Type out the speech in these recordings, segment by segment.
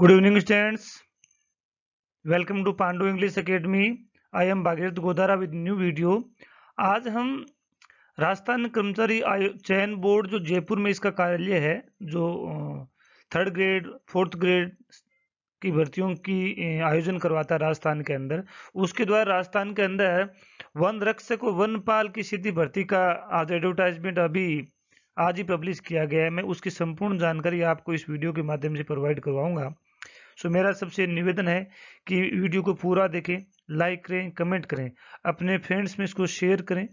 Good evening students welcome to Pandu English academy I am Bhagirath Godara with new video आज हम राजस्थान कर्मचारी चयन बोर्ड जो जयपुर में इसका कार्यालय है जो थर्ड ग्रेड फोर्थ ग्रेड की भर्तियों की आयोजन करवाता है राजस्थान के अंदर उसके द्वारा राजस्थान के अंदर वन रक्षक और वन पाल की सीधी भर्ती का आज एडवर्टाइजमेंट अभी आज ही पब्लिश किया गया है मैं उसकी संपूर्ण जानकारी आपको इस वीडियो के माध्यम से प्रोवाइड करवाऊंगा सो मेरा सबसे निवेदन है कि वीडियो को पूरा देखें लाइक करें कमेंट करें अपने फ्रेंड्स में इसको शेयर करें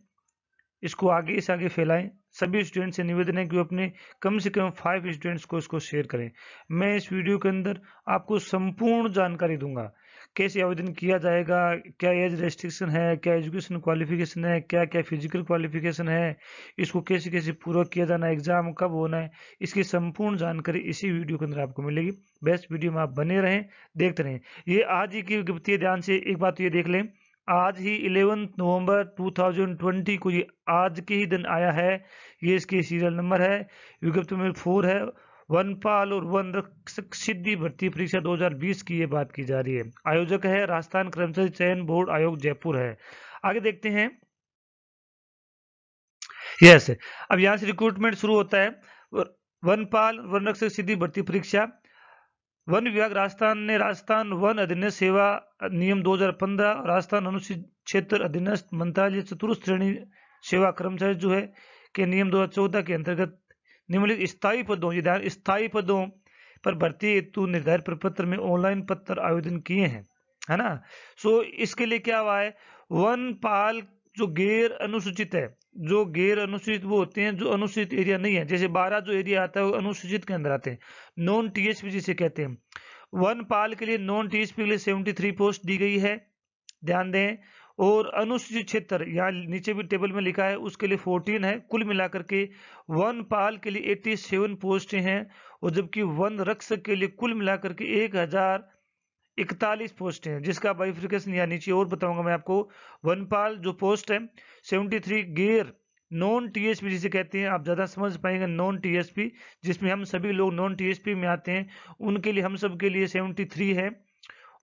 इसको आगे से आगे फैलाएं सभी स्टूडेंट्स से निवेदन है कि वो अपने कम से कम फाइव स्टूडेंट्स को इसको शेयर करें मैं इस वीडियो के अंदर आपको संपूर्ण जानकारी दूंगा कैसे आवेदन किया जाएगा क्या एज रेस्ट्रिक्शन है क्या एजुकेशन क्वालिफिकेशन है क्या क्या फिजिकल क्वालिफिकेशन है इसको कैसे कैसे पूरा किया जाना है एग्जाम कब होना है इसकी संपूर्ण जानकारी इसी वीडियो के अंदर आपको मिलेगी बेस्ट वीडियो में आप बने रहें देखते रहें ये आज ही की विज्ञप्ति ध्यान से एक बात तो ये देख लें आज ही 11 नवंबर 2020 को ये आज के ही दिन आया है ये इसकी सीरियल नंबर है विज्ञप्ति नंबर फोर है वनपाल और वन रक्षक सिद्धि भर्ती परीक्षा 2020 की ये बात की जा रही है आयोजक है राजस्थान कर्मचारी चयन बोर्ड आयोग जयपुर है आगे देखते हैं यस yes, अब यहां से रिक्रूटमेंट शुरू होता है वनपाल वन रक्षक सिद्धि भर्ती परीक्षा वन विभाग राजस्थान ने राजस्थान वन अधीनस्थ सेवा नियम 2015 राजस्थान अनुसूचित क्षेत्र अधीनस्थ मंत्रालय चतुर्थ श्रेणी सेवा कर्मचारी जो है के नियम 2014 के अंतर्गत निम्नलिखित स्थायी पदों यदि स्थायी पदों पर भर्ती हेतु निर्धारित प्रपत्र में ऑनलाइन पत्र आवेदन किए हैं है ना सो so, इसके लिए क्या हुआ है वन पाल जो गैर अनुसूचित है जो गैर अनुसूचित वो होते हैं जो अनुसूचित एरिया नहीं है जैसे बारह जो एरिया आता है वो अनुसूचित के अंदर आते हैं नॉन टीएचपी जिसे कहते हैं वन पाल के लिए नॉन टीएचपी के लिए सेवेंटी थ्री पोस्ट दी गई है ध्यान दें और अनुसूचित क्षेत्र यहाँ नीचे भी टेबल में लिखा है उसके लिए 14 है कुल मिलाकर के वन पाल के लिए 87 पोस्ट हैं और जबकि वन रक्षक के लिए कुल मिलाकर के एक हजार इकतालीस पोस्ट हैं जिसका बाइफ्रिकेशन यहाँ नीचे और बताऊंगा मैं आपको वन पाल जो पोस्ट है 73 गेयर नॉन टीएसपी जिसे कहते हैं आप ज़्यादा समझ पाएंगे नॉन टीएसपी जिसमें हम सभी लोग नॉन टीएसपी में आते हैं उनके लिए हम सब के लिए थ्री है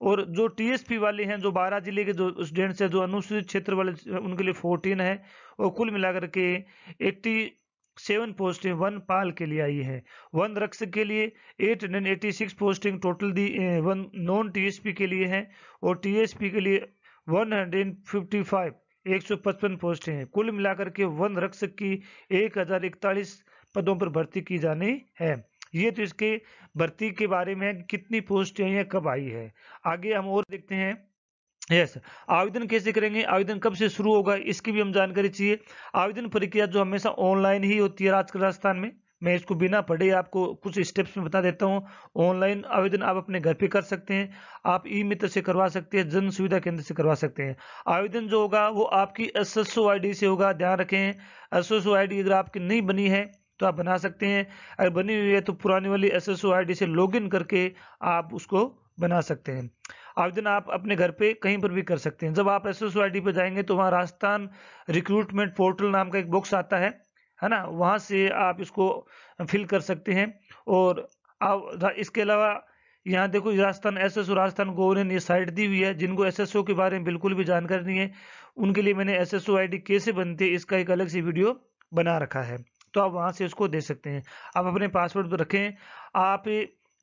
और जो टीएसपी वाले हैं जो बारह जिले के जो स्टूडेंट्स हैं जो अनुसूचित क्षेत्र वाले उनके लिए फोर्टीन है और कुल मिलाकर के एट्टी सेवन पोस्टिंग वन पाल के लिए आई है वन रक्स के लिए eight hundred eighty six posting total दी वन नॉन टीएसपी के लिए है और टीएसपी के लिए वन हंड्रेड फिफ्टी फाइव एक सौ पचपन पोस्टें हैं कुल मिलाकर के वन रक्षक की एक हजार इकतालीस पदों पर भर्ती की जानी है ये तो इसके भर्ती के बारे में कितनी पोस्ट है या कब आई है आगे हम और देखते हैं यस yes. आवेदन कैसे करेंगे आवेदन कब से शुरू होगा इसकी भी हम जानकारी चाहिए आवेदन प्रक्रिया जो हमेशा ऑनलाइन ही होती है आजकल राजस्थान में मैं इसको बिना पढ़े आपको कुछ स्टेप्स में बता देता हूँ ऑनलाइन आवेदन आप अपने घर पे कर सकते हैं आप ई मित्र से करवा सकते हैं जन सुविधा केंद्र से करवा सकते हैं आवेदन जो होगा वो आपकी एस एस से होगा ध्यान रखें एस एस अगर आपकी नहीं बनी है तो आप बना सकते हैं अगर बनी हुई है तो पुरानी वाली एस एस से इन करके आप उसको बना सकते हैं आवेदन आप अपने घर पे कहीं पर भी कर सकते हैं जब आप एस एस पर जाएंगे तो वहाँ राजस्थान रिक्रूटमेंट पोर्टल नाम का एक बॉक्स आता है है ना वहाँ से आप इसको फिल कर सकते हैं और आप इसके अलावा यहाँ देखो Rajasthan S S Rajasthan government ये साइट दी हुई है जिनको एस एस ओ के बारे में बिल्कुल भी जानकारी नहीं है उनके लिए मैंने S S O I D कैसे बनती है इसका एक अलग से वीडियो बना रखा है तो आप वहाँ से उसको दे सकते हैं आप अपने पासवर्ड पर तो रखें आप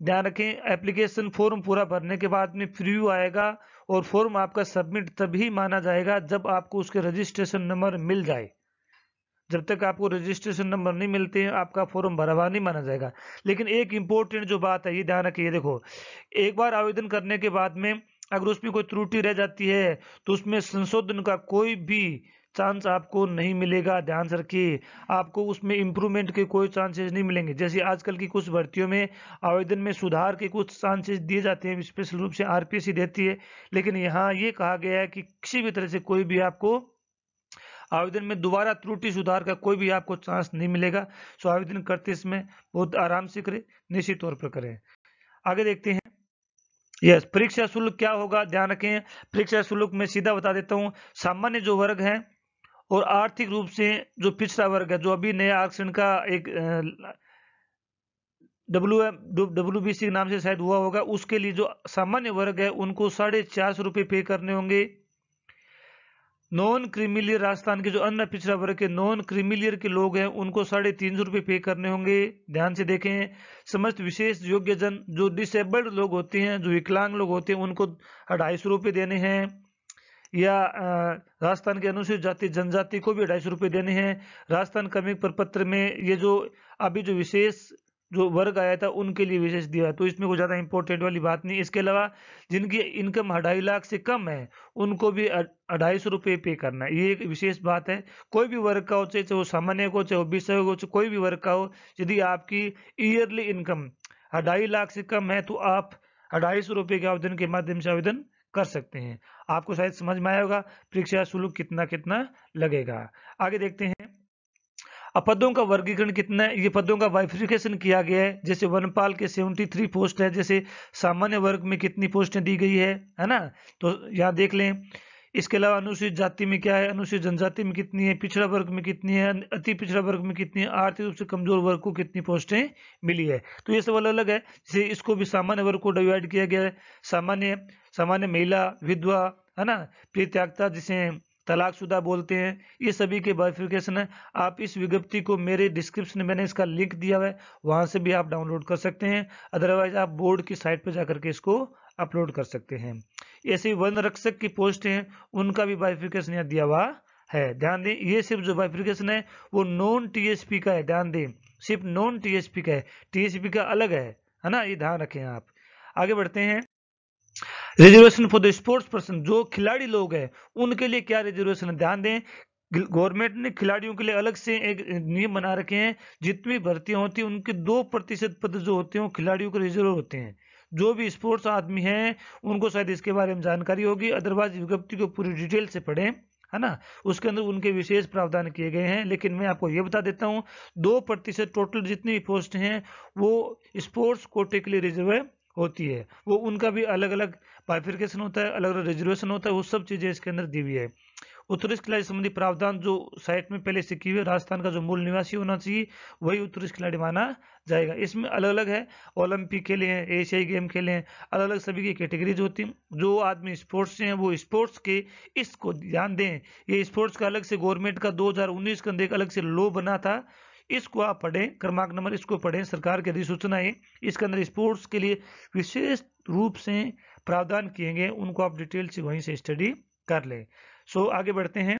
ध्यान रखें एप्लीकेशन फॉर्म पूरा भरने के बाद में फ्री आएगा और फॉर्म आपका सबमिट तभी माना जाएगा जब आपको उसके रजिस्ट्रेशन नंबर मिल जाए जब तक आपको रजिस्ट्रेशन नंबर नहीं मिलते हैं आपका फॉर्म भरा हुआ नहीं माना जाएगा लेकिन एक इम्पोर्टेंट जो बात है ये ध्यान रखिए देखो एक बार आवेदन करने के बाद में अगर उसमें कोई त्रुटि रह जाती है तो उसमें संशोधन का कोई भी चांस आपको नहीं मिलेगा ध्यान से रखिए आपको उसमें इम्प्रूवमेंट के कोई चांसेस नहीं मिलेंगे जैसे आजकल की कुछ भर्तियों में आवेदन में सुधार के कुछ चांसेस दिए जाते हैं स्पेशल रूप से आरपीएससी देती है लेकिन यहाँ ये कहा गया है कि किसी भी तरह से कोई भी आपको आवेदन में दोबारा त्रुटि सुधार का कोई भी आपको चांस नहीं मिलेगा सो आवेदन करते समय बहुत आराम से करें निश्चित तौर पर करें आगे देखते हैं यस परीक्षा शुल्क क्या होगा ध्यान रखें परीक्षा शुल्क में सीधा बता देता हूँ सामान्य जो वर्ग है और आर्थिक रूप से जो पिछड़ा वर्ग है जो अभी नया आरक्षण का एक डब्ल्यू डब्ल्यू बी सी के नाम से शायद हुआ होगा उसके लिए जो सामान्य वर्ग है उनको साढ़े चार सौ रुपये पे करने होंगे नॉन क्रीमिलियर राजस्थान के जो अन्य पिछड़ा वर्ग के नॉन क्रीमिलियर के लोग हैं उनको साढ़े तीन सौ रुपये पे करने होंगे ध्यान से देखें समस्त विशेष योग्य जन जो डिसेबल्ड लोग होते हैं जो विकलांग लोग होते हैं उनको ढाई सौ रुपये देने हैं या राजस्थान के अनुसूचित जाति जनजाति को भी ढाई सौ रुपये देने हैं राजस्थान पर प्रपत्र में ये जो अभी जो विशेष जो वर्ग आया था उनके लिए विशेष दिया तो इसमें कोई ज़्यादा इंपॉर्टेंट वाली बात नहीं इसके अलावा जिनकी इनकम अढ़ाई लाख से कम है उनको भी अढ़ाई सौ रुपये पे करना है ये एक विशेष बात है कोई भी वर्ग का हो चाहे वो सामान्य को चाहे ओबीसी हो चाहे कोई भी वर्ग का हो यदि आपकी ईयरली इनकम अढ़ाई लाख से कम है तो आप अढ़ाई सौ रुपये के आवेदन के माध्यम से आवेदन कर सकते हैं आपको शायद समझ में आया होगा परीक्षा शुल्क कितना कितना लगेगा आगे देखते हैं अब पदों का वर्गीकरण कितना है ये पदों का वाइफिकेशन किया गया है जैसे वनपाल के 73 पोस्ट है जैसे सामान्य वर्ग में कितनी पोस्टें दी गई है है ना तो यहाँ देख लें इसके अलावा अनुसूचित जाति में क्या है अनुसूचित जनजाति में कितनी है पिछड़ा वर्ग में कितनी है अति पिछड़ा वर्ग में कितनी है आर्थिक रूप से कमजोर वर्ग को कितनी पोस्टें मिली है तो ये सवाल अलग है जैसे इसको भी सामान्य वर्ग को डिवाइड किया गया है सामान्य सामान्य महिला विधवा है ना प्रत्यागता जिसे तलाकशुदा बोलते हैं ये सभी के बाइफिकेशन है आप इस विज्ञप्ति को मेरे डिस्क्रिप्शन में मैंने इसका लिंक दिया हुआ है वहाँ से भी आप डाउनलोड कर सकते हैं अदरवाइज आप बोर्ड की साइट पर जाकर के इसको अपलोड कर सकते हैं ऐसे वन रक्षक की पोस्ट है उनका भी बाइफिकेशन यहाँ दिया हुआ है ध्यान दें ये सिर्फ जो बाइफिकेशन है वो नॉन टीएसपी का है ध्यान दें सिर्फ नॉन टीएसपी का है टीएसपी का अलग है है ना ये ध्यान रखें आप आगे बढ़ते हैं reservation for the sports person जो खिलाड़ी लोग हैं उनके लिए क्या रिजर्वेशन ध्यान दें गवर्नमेंट ने खिलाड़ियों के लिए अलग से एक नियम बना रखे हैं जितनी भर्ती होती है उनके दो प्रतिशत पद जो होते हैं वो खिलाड़ियों के रिजर्व होते हैं जो भी स्पोर्ट्स आदमी हैं उनको शायद इसके बारे में जानकारी होगी अदरवाइज विज्ञप्ति को पूरी डिटेल से पढ़ें है ना उसके अंदर उनके विशेष प्रावधान किए गए हैं लेकिन मैं आपको ये बता देता हूँ दो प्रतिशत टोटल जितनी भी पोस्ट हैं वो स्पोर्ट्स कोटे के लिए रिजर्व होती है वो उनका भी अलग अलग बाइफिकेशन होता है अलग अलग रिजर्वेशन होता है वो सब चीज़ें इसके अंदर दी हुई है उत्तरी खिलाड़ी संबंधी प्रावधान जो साइट में पहले से किए हुए राजस्थान का जो मूल निवासी होना चाहिए वही उत्तरी खिलाड़ी माना जाएगा इसमें अलग अलग है ओलंपिक खेले हैं एशियाई गेम खेले हैं अलग अलग सभी की कैटेगरीज होती हैं जो आदमी स्पोर्ट्स से हैं वो स्पोर्ट्स के इसको ध्यान दें ये स्पोर्ट्स का अलग से गवर्नमेंट का के का एक अलग से लो बना था इसको आप पढ़ें क्रमांक नंबर इसको पढ़ें सरकार की अधिसूचना है इसके अंदर स्पोर्ट्स के लिए विशेष रूप से प्रावधान किए गए उनको आप डिटेल से वहीं से स्टडी कर लें सो आगे बढ़ते हैं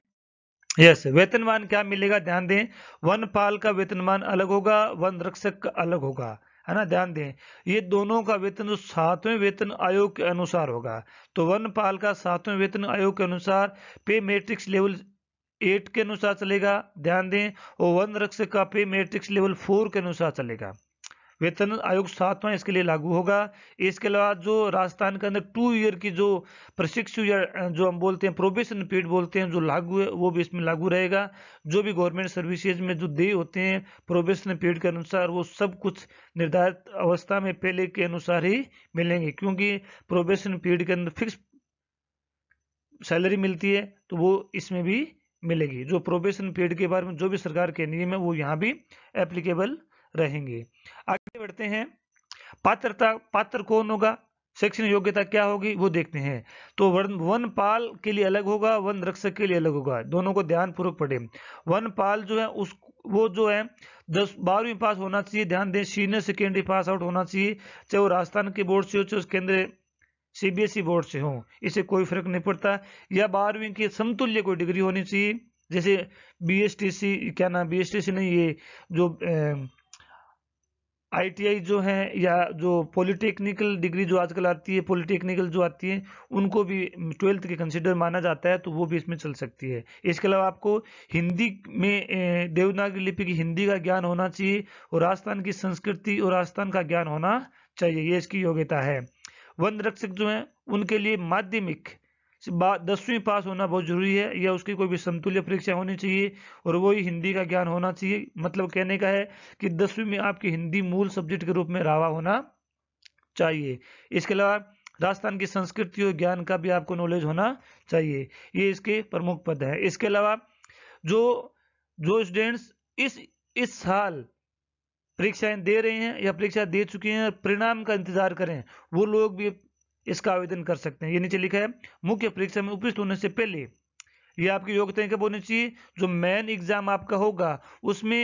यस yes, वेतनमान क्या मिलेगा ध्यान दें वन पाल का वेतनमान अलग होगा वन रक्षक का अलग होगा है ना ध्यान दें ये दोनों का वेतन सातवें वेतन आयोग के अनुसार होगा तो वन पाल का सातवें वेतन आयोग के अनुसार पे मैट्रिक्स लेवल एट के अनुसार चलेगा ध्यान दें और वन रक्षक का पे मैट्रिक्स लेवल फोर के अनुसार चलेगा वेतन आयोग सातवां इसके लिए लागू होगा इसके अलावा जो राजस्थान के अंदर टू ईयर की जो प्रशिक्षु या जो हम बोलते हैं प्रोबेशन पीरियड बोलते हैं जो लागू है वो भी इसमें लागू रहेगा जो भी गवर्नमेंट सर्विसेज में जो दे होते हैं प्रोबेशन पीरियड के अनुसार वो सब कुछ निर्धारित अवस्था में पहले के अनुसार ही मिलेंगे क्योंकि प्रोबेशन पीरियड के अंदर फिक्स सैलरी मिलती है तो वो इसमें भी मिलेगी जो प्रोबेशन पीरियड के बारे में जो भी सरकार के नियम है वो यहाँ भी एप्लीकेबल रहेंगे आगे बढ़ते हैं पात्रता पात्र कौन होगा शैक्षणिक योग्यता क्या होगी वो देखते हैं तो वन वन पाल के लिए अलग होगा वन रक्षक के लिए अलग होगा दोनों को ध्यान पूर्वक पढ़े वन पाल जो है उस वो जो है दस बारहवीं पास होना चाहिए ध्यान दें सीनियर सेकेंडरी पास आउट होना चाहिए चाहे वो राजस्थान के बोर्ड से हो चाहे केंद्र सीबीएसई बोर्ड से हो इसे कोई फर्क नहीं पड़ता या बारहवीं की समतुल्य कोई डिग्री होनी चाहिए जैसे बी क्या नाम बी नहीं ये जो ए, आईटीआई जो है या जो पॉलिटेक्निकल डिग्री जो आजकल आती है पॉलिटेक्निकल जो आती है उनको भी ट्वेल्थ के कंसिडर माना जाता है तो वो भी इसमें चल सकती है इसके अलावा आपको हिंदी में देवनागरी लिपि की हिंदी का ज्ञान होना चाहिए और राजस्थान की संस्कृति और राजस्थान का ज्ञान होना चाहिए ये इसकी योग्यता है वन रक्षक जो है उनके लिए माध्यमिक दसवीं पास होना बहुत ज़रूरी है या उसकी कोई भी समतुल्य परीक्षा होनी चाहिए और वही हिंदी का ज्ञान होना चाहिए मतलब कहने का है कि दसवीं में आपकी हिंदी मूल सब्जेक्ट के रूप में रावा होना चाहिए इसके अलावा राजस्थान की संस्कृति और ज्ञान का भी आपको नॉलेज होना चाहिए ये इसके प्रमुख पद है इसके अलावा जो जो स्टूडेंट्स इस इस साल परीक्षाएं दे रहे हैं या परीक्षा दे चुके हैं परिणाम का इंतजार करें वो लोग भी इसका आवेदन कर सकते हैं ये नीचे लिखा है मुख्य परीक्षा में उपस्थित होने से पहले ये आपकी योग्यता कब होनी चाहिए जो मेन एग्जाम आपका होगा उसमें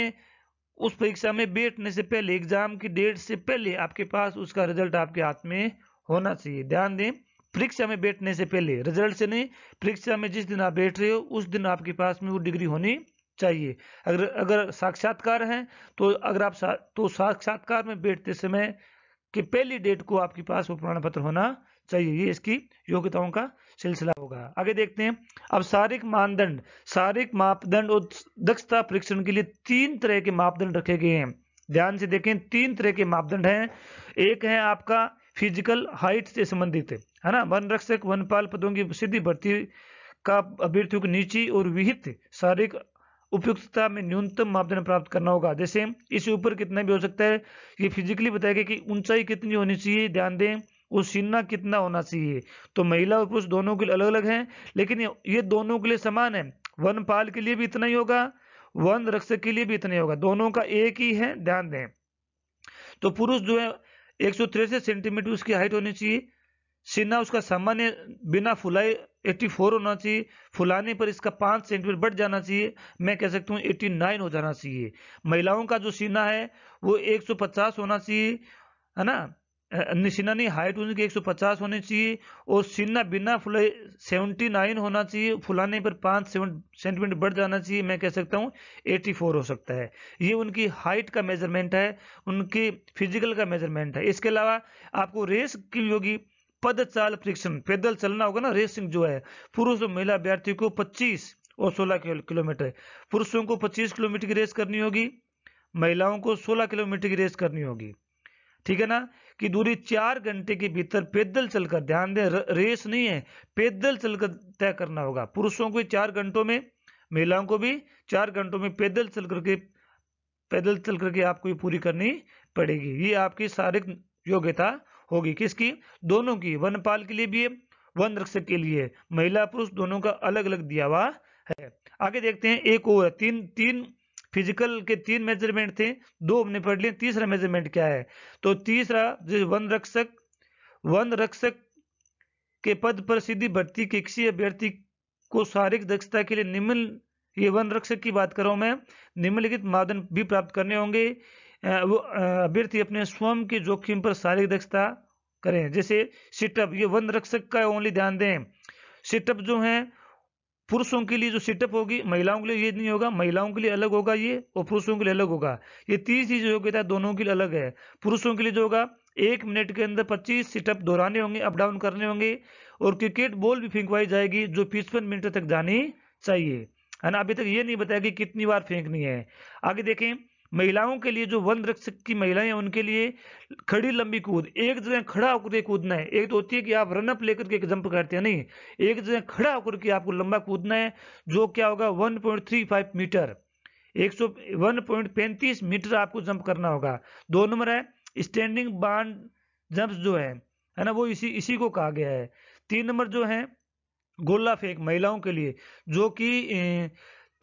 उस परीक्षा में बैठने से पहले एग्जाम की डेट से पहले आपके पास उसका रिजल्ट आपके हाथ में होना चाहिए ध्यान दें परीक्षा में बैठने से पहले रिजल्ट से नहीं परीक्षा में जिस दिन आप बैठ रहे हो उस दिन आपके पास में वो डिग्री होनी चाहिए अगर अगर साक्षात्कार है तो अगर आप सा, तो साक्षात्कार में बैठते समय के पहली डेट को आपके पास वो प्रमाण पत्र होना चाहिए ये इसकी योग्यताओं का सिलसिला होगा आगे देखते हैं अब शारीरिक मानदंड शारीरिक मापदंड और दक्षता परीक्षण के लिए तीन तरह के मापदंड रखे गए हैं ध्यान से देखें तीन तरह के मापदंड हैं एक है आपका फिजिकल हाइट से संबंधित है ना वन रक्षक वनपाल पदों की सीधी भर्ती का अभ्यर्थियों को नीचे और विहित शारीरिक उपयुक्तता में न्यूनतम मापदंड प्राप्त करना होगा जैसे इसे ऊपर कितना भी हो सकता है ये फिजिकली बताएगा कि ऊंचाई कितनी होनी चाहिए ध्यान दें वो सीना कितना होना चाहिए तो महिला और पुरुष दोनों के लिए अलग अलग हैं लेकिन ये दोनों के लिए समान है वन पाल के लिए भी इतना ही होगा वन रक्षक के लिए भी इतना ही होगा दोनों का एक ही है ध्यान दें तो पुरुष जो है एक सेंटीमीटर उसकी हाइट होनी चाहिए सीना उसका सामान्य बिना फुलाए 84 होना चाहिए फुलाने पर इसका 5 सेंटीमीटर बढ़ जाना चाहिए मैं कह सकता हूँ 89 हो जाना चाहिए महिलाओं का जो सीना है वो 150 होना चाहिए है ना निशिना नहीं हाइट उनकी एक सौ पचास होनी चाहिए और सीना बिना फुले 79 होना चाहिए फुलाने पर पांच सेंटीमीटर बढ़ जाना चाहिए मैं कह सकता हूँ 84 हो सकता है ये उनकी हाइट का मेजरमेंट है उनके फिजिकल का मेजरमेंट है इसके अलावा आपको रेस की होगी पदचाल परीक्षण पैदल चलना होगा ना रेसिंग जो है पुरुष और महिला अभ्यर्थी को पच्चीस और सोलह किलोमीटर पुरुषों को पच्चीस किलोमीटर की रेस करनी होगी महिलाओं को सोलह किलोमीटर की रेस करनी होगी ठीक है ना कि दूरी चार घंटे के भीतर पैदल चलकर ध्यान दें रेस नहीं है पैदल चलकर तय करना होगा पुरुषों को चार घंटों में महिलाओं को भी चार घंटों में पैदल चल करके पैदल चल करके आपको ये पूरी करनी पड़ेगी ये आपकी शारीरिक योग्यता होगी किसकी दोनों की वनपाल के लिए भी है वन रक्षक के लिए महिला पुरुष दोनों का अलग अलग दिया हुआ है आगे देखते हैं एक और तीन तीन फिजिकल के तीन मेजरमेंट थे दो हमने पढ़ लिए तीसरा मेजरमेंट क्या है तो तीसरा जो वन रक्षक वन रक्षक के पद पर सीधी भर्ती के किसी अभ्यर्थी को शारीरिक दक्षता के लिए निम्न ये वन रक्षक की बात कर रहा हूँ मैं निम्नलिखित मानदंड भी प्राप्त करने होंगे वो अभ्यर्थी अपने स्वयं के जोखिम पर शारीरिक दक्षता करें जैसे सिटअप ये वन रक्षक का ओनली ध्यान दें सिटअप जो है पुरुषों के लिए जो सेटअप होगी महिलाओं के लिए ये नहीं होगा महिलाओं के लिए अलग होगा ये और पुरुषों के लिए अलग होगा ये तीसरी जो योग्यता दोनों के लिए अलग है पुरुषों के लिए जो होगा एक मिनट के अंदर 25 सिटअप दोहराने होंगे अप डाउन करने होंगे और क्रिकेट बॉल भी फेंकवाई जाएगी जो पिचपन मिनट तक जानी चाहिए है ना अभी तक ये नहीं बताया कि कितनी बार फेंकनी है आगे देखें महिलाओं के लिए जो वन रक्षक की महिलाएं हैं उनके लिए खड़ी लंबी कूद एक जगह खड़ा होकर कूदना है एक तो होती है कि आप रनअप लेकर के जंप करते हैं नहीं एक जगह खड़ा होकर के आपको लंबा कूदना है जो क्या होगा 1.35 मीटर एक पैंतीस मीटर आपको जंप करना होगा दो नंबर है स्टैंडिंग बांड जंप जो है है ना वो इसी इसी को कहा गया है तीन नंबर जो है गोला फेंक महिलाओं के लिए जो कि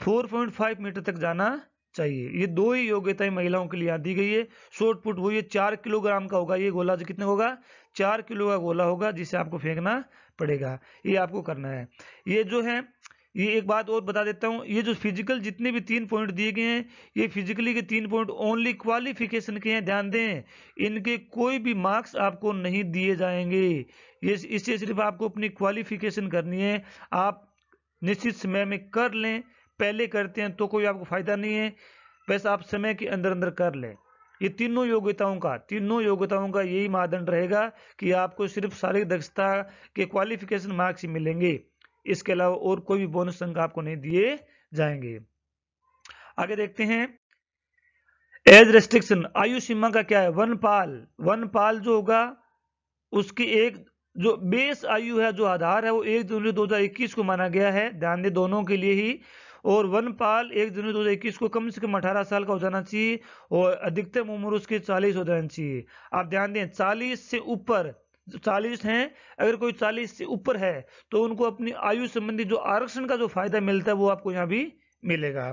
फोर पॉइंट फाइव मीटर तक जाना चाहिए ये दो ही योग्यताएं महिलाओं के लिए यहाँ दी गई है शॉर्ट पुट वो ये चार किलोग्राम का होगा ये गोला जो कितने होगा चार किलो का गोला होगा जिसे आपको फेंकना पड़ेगा ये आपको करना है ये जो है ये एक बात और बता देता हूँ ये जो फिजिकल जितने भी तीन पॉइंट दिए गए हैं ये फिजिकली के तीन पॉइंट ओनली क्वालिफिकेशन के हैं ध्यान दें इनके कोई भी मार्क्स आपको नहीं दिए जाएंगे ये इससे सिर्फ आपको अपनी क्वालिफिकेशन करनी है आप निश्चित समय में कर लें पहले करते हैं तो कोई आपको फायदा नहीं है बस आप समय के अंदर अंदर कर लें ये तीनों योग्यताओं का तीनों योग्यताओं का यही मानदंड रहेगा कि आपको सिर्फ शारीरिक दक्षता के क्वालिफिकेशन मार्क्स ही मिलेंगे इसके अलावा और कोई भी बोनस अंक आपको नहीं दिए जाएंगे आगे देखते हैं एज रेस्ट्रिक्शन आयु सीमा का क्या है वन पाल वन पाल जो होगा उसकी एक जो बेस आयु है जो आधार है वो एक जनवरी 2021 को माना गया है ध्यान दे दोनों के लिए ही और वनपाल एक जनवरी दो इक्कीस को कम से कम अठारह साल का हो जाना चाहिए और अधिकतम उम्र उसके चालीस हो जाना चाहिए आप ध्यान दें चालीस से ऊपर चालीस हैं अगर कोई चालीस से ऊपर है तो उनको अपनी आयु संबंधी जो आरक्षण का जो फायदा मिलता है वो आपको यहाँ भी मिलेगा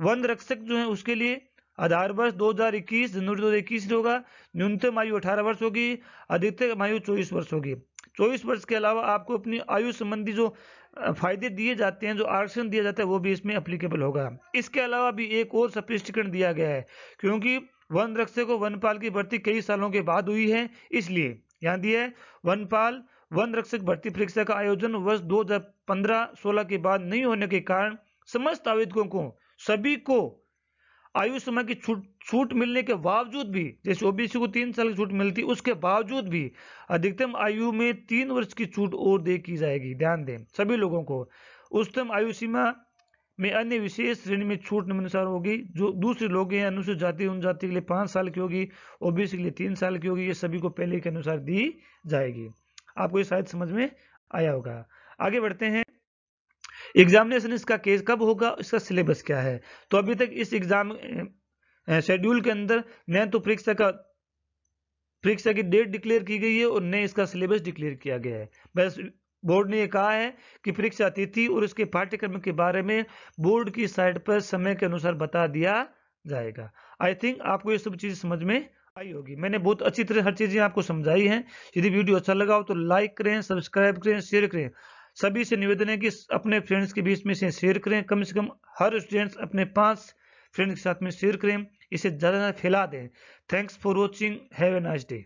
वन रक्षक जो है उसके लिए आधार वर्ष 2021 जनवरी इक्कीस होगा न्यूनतम आयु 18 वर्ष होगी अधिकतम आयु 24 वर्ष होगी चौबीस वर्ष के अलावा आपको अपनी आयु संबंधी जो फायदे दिए जाते हैं जो आरक्षण दिया जाता है वो भी इसमें अप्लीकेबल होगा इसके अलावा भी एक और स्पष्टीकरण दिया गया है क्योंकि वन रक्षक को वनपाल की भर्ती कई सालों के बाद हुई है इसलिए यहाँ दिया है वनपाल वन रक्षक भर्ती परीक्षा का आयोजन वर्ष 2015-16 के बाद नहीं होने के कारण समस्त आवेदकों को सभी को आयु समय की छूट छूट मिलने के बावजूद भी जैसे ओबीसी को तीन साल की छूट मिलती उसके बावजूद भी अधिकतम आयु में तीन वर्ष की छूट और दे की जाएगी ध्यान दें सभी लोगों को उच्चतम आयु सीमा में अन्य विशेष श्रेणी में छूट निम्नानुसार होगी जो दूसरे लोग हैं अनुसूचित जाति उन जाति के लिए पांच साल की होगी ओबीसी के लिए तीन साल की होगी ये सभी को पहले के अनुसार दी जाएगी आपको ये शायद समझ में आया होगा आगे बढ़ते हैं एग्जामिनेशन इसका केस कब होगा इसका सिलेबस क्या है तो अभी तक इस एग्जाम शेड्यूल के अंदर न तो परीक्षा का परीक्षा की डेट डिक्लेयर की गई है और न इसका सिलेबस डिक्लेयर किया गया है बस बोर्ड ने यह कहा है कि परीक्षा तिथि और उसके पाठ्यक्रम के बारे में बोर्ड की साइट पर समय के अनुसार बता दिया जाएगा आई थिंक आपको ये सब चीज़ समझ में आई होगी मैंने बहुत अच्छी तरह हर चीज़ें आपको समझाई हैं यदि वीडियो अच्छा लगा हो तो लाइक करें सब्सक्राइब करें शेयर करें सभी से निवेदन है कि अपने फ्रेंड्स के बीच में से शेयर करें कम से कम हर स्टूडेंट्स अपने पास फ्रेंड के साथ में शेयर करें इसे ज़्यादा से ज़्यादा फैला दें thanks for watching have a nice day